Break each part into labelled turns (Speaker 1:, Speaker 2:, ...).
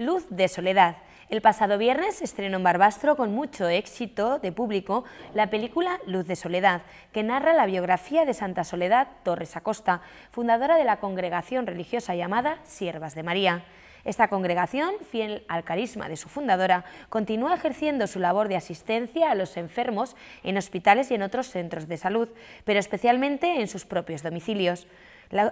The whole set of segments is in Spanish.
Speaker 1: Luz de Soledad. El pasado viernes estrenó en Barbastro con mucho éxito de público la película Luz de Soledad, que narra la biografía de Santa Soledad Torres Acosta, fundadora de la congregación religiosa llamada Siervas de María. Esta congregación, fiel al carisma de su fundadora, continúa ejerciendo su labor de asistencia a los enfermos en hospitales y en otros centros de salud, pero especialmente en sus propios domicilios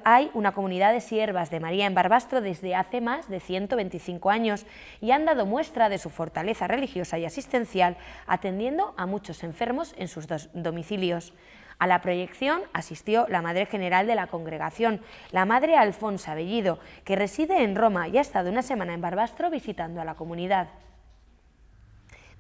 Speaker 1: hay una comunidad de siervas de María en Barbastro desde hace más de 125 años y han dado muestra de su fortaleza religiosa y asistencial atendiendo a muchos enfermos en sus domicilios. A la proyección asistió la Madre General de la Congregación, la Madre Alfonso Bellido, que reside en Roma y ha estado una semana en Barbastro visitando a la comunidad.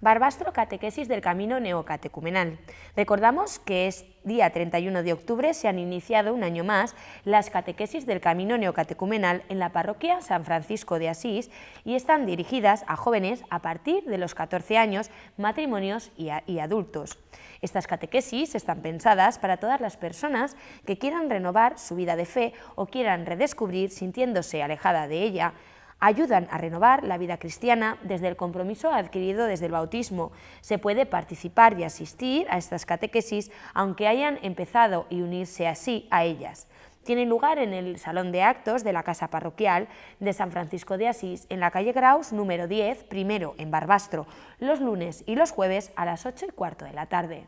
Speaker 1: Barbastro Catequesis del Camino Neocatecumenal. Recordamos que es día 31 de octubre se han iniciado un año más las catequesis del Camino Neocatecumenal en la parroquia San Francisco de Asís y están dirigidas a jóvenes a partir de los 14 años, matrimonios y, y adultos. Estas catequesis están pensadas para todas las personas que quieran renovar su vida de fe o quieran redescubrir sintiéndose alejada de ella ayudan a renovar la vida cristiana desde el compromiso adquirido desde el bautismo. Se puede participar y asistir a estas catequesis aunque hayan empezado y unirse así a ellas. Tienen lugar en el Salón de Actos de la Casa Parroquial de San Francisco de Asís, en la calle Graus, número 10, primero, en Barbastro, los lunes y los jueves a las 8 y cuarto de la tarde.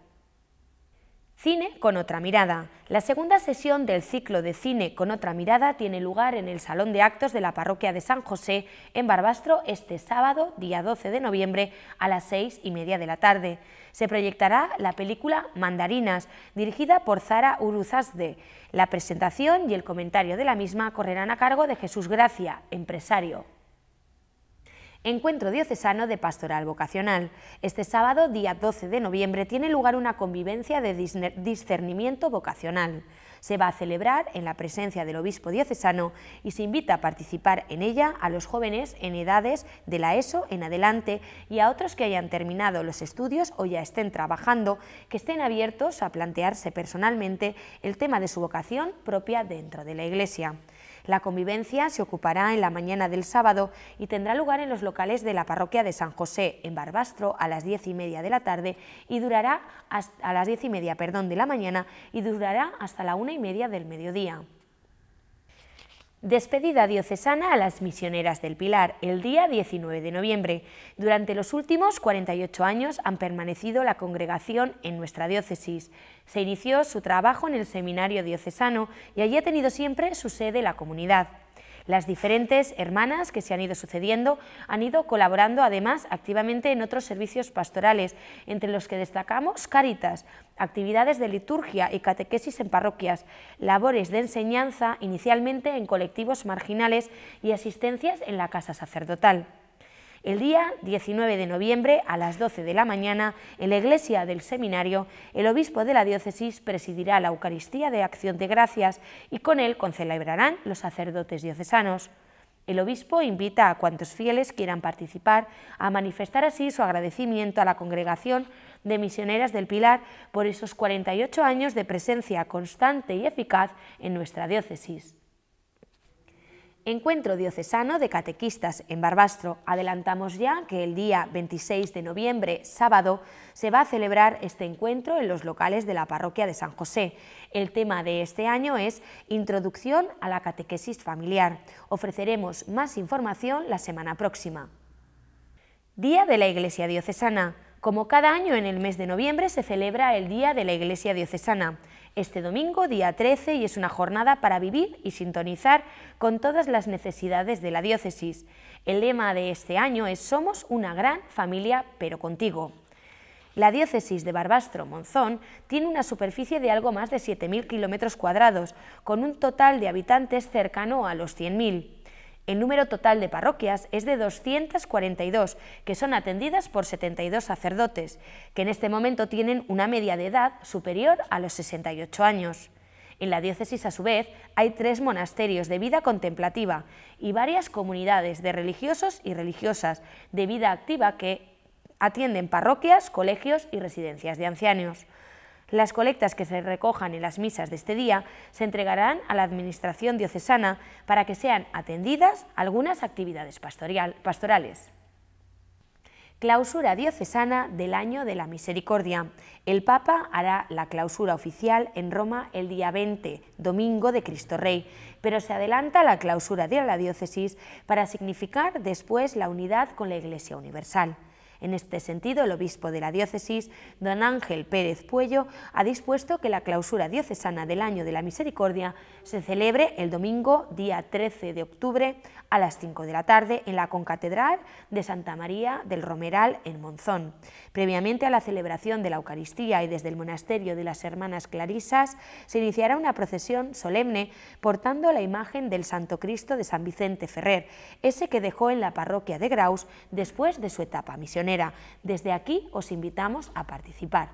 Speaker 1: Cine con otra mirada. La segunda sesión del ciclo de Cine con otra mirada tiene lugar en el Salón de Actos de la Parroquia de San José, en Barbastro, este sábado, día 12 de noviembre, a las seis y media de la tarde. Se proyectará la película Mandarinas, dirigida por Zara Uruzazde. La presentación y el comentario de la misma correrán a cargo de Jesús Gracia, empresario. Encuentro Diocesano de Pastoral Vocacional. Este sábado, día 12 de noviembre, tiene lugar una convivencia de discernimiento vocacional. Se va a celebrar en la presencia del obispo diocesano y se invita a participar en ella a los jóvenes en edades de la ESO en adelante y a otros que hayan terminado los estudios o ya estén trabajando, que estén abiertos a plantearse personalmente el tema de su vocación propia dentro de la Iglesia. La convivencia se ocupará en la mañana del sábado y tendrá lugar en los locales de la parroquia de San José en Barbastro a las diez y media de la tarde y durará a las diez y media perdón, de la mañana y durará hasta la una y media del mediodía. Despedida diocesana a las misioneras del Pilar el día 19 de noviembre. Durante los últimos 48 años han permanecido la congregación en nuestra diócesis. Se inició su trabajo en el Seminario Diocesano y allí ha tenido siempre su sede la comunidad. Las diferentes hermanas que se han ido sucediendo han ido colaborando además activamente en otros servicios pastorales, entre los que destacamos caritas, actividades de liturgia y catequesis en parroquias, labores de enseñanza inicialmente en colectivos marginales y asistencias en la casa sacerdotal el día 19 de noviembre a las 12 de la mañana en la iglesia del seminario, el obispo de la diócesis presidirá la Eucaristía de Acción de Gracias y con él concelebrarán los sacerdotes diocesanos. El obispo invita a cuantos fieles quieran participar a manifestar así su agradecimiento a la congregación de misioneras del Pilar por esos 48 años de presencia constante y eficaz en nuestra diócesis. Encuentro diocesano de catequistas en Barbastro. Adelantamos ya que el día 26 de noviembre, sábado, se va a celebrar este encuentro en los locales de la parroquia de San José. El tema de este año es Introducción a la catequesis familiar. Ofreceremos más información la semana próxima. Día de la Iglesia Diocesana. Como cada año en el mes de noviembre se celebra el Día de la Iglesia Diocesana este domingo, día 13, y es una jornada para vivir y sintonizar con todas las necesidades de la diócesis. El lema de este año es Somos una gran familia, pero contigo. La diócesis de Barbastro-Monzón tiene una superficie de algo más de 7.000 kilómetros cuadrados, con un total de habitantes cercano a los 100.000. El número total de parroquias es de 242, que son atendidas por 72 sacerdotes, que en este momento tienen una media de edad superior a los 68 años. En la diócesis, a su vez, hay tres monasterios de vida contemplativa y varias comunidades de religiosos y religiosas de vida activa que atienden parroquias, colegios y residencias de ancianos. Las colectas que se recojan en las misas de este día se entregarán a la Administración diocesana para que sean atendidas algunas actividades pastorales. Clausura diocesana del Año de la Misericordia. El Papa hará la clausura oficial en Roma el día 20, domingo de Cristo Rey, pero se adelanta la clausura de la diócesis para significar después la unidad con la Iglesia Universal. En este sentido, el obispo de la diócesis, don Ángel Pérez Puello, ha dispuesto que la clausura diocesana del Año de la Misericordia se celebre el domingo, día 13 de octubre, a las 5 de la tarde, en la Concatedral de Santa María del Romeral, en Monzón. Previamente a la celebración de la Eucaristía y desde el Monasterio de las Hermanas Clarisas, se iniciará una procesión solemne portando la imagen del Santo Cristo de San Vicente Ferrer, ese que dejó en la parroquia de Graus después de su etapa misionera. Desde aquí os invitamos a participar.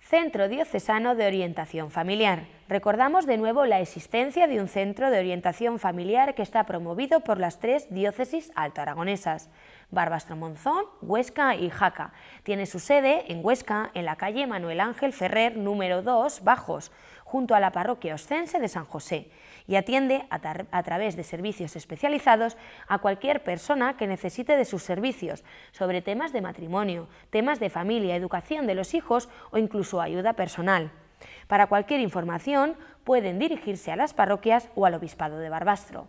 Speaker 1: Centro Diocesano de Orientación Familiar. Recordamos de nuevo la existencia de un centro de orientación familiar que está promovido por las tres diócesis altoaragonesas, Barbastro-Monzón, Huesca y Jaca. Tiene su sede en Huesca, en la calle Manuel Ángel Ferrer, número 2, Bajos, junto a la parroquia oscense de San José, y atiende a través de servicios especializados a cualquier persona que necesite de sus servicios sobre temas de matrimonio, temas de familia, educación de los hijos o incluso ayuda personal. Para cualquier información pueden dirigirse a las parroquias o al Obispado de Barbastro.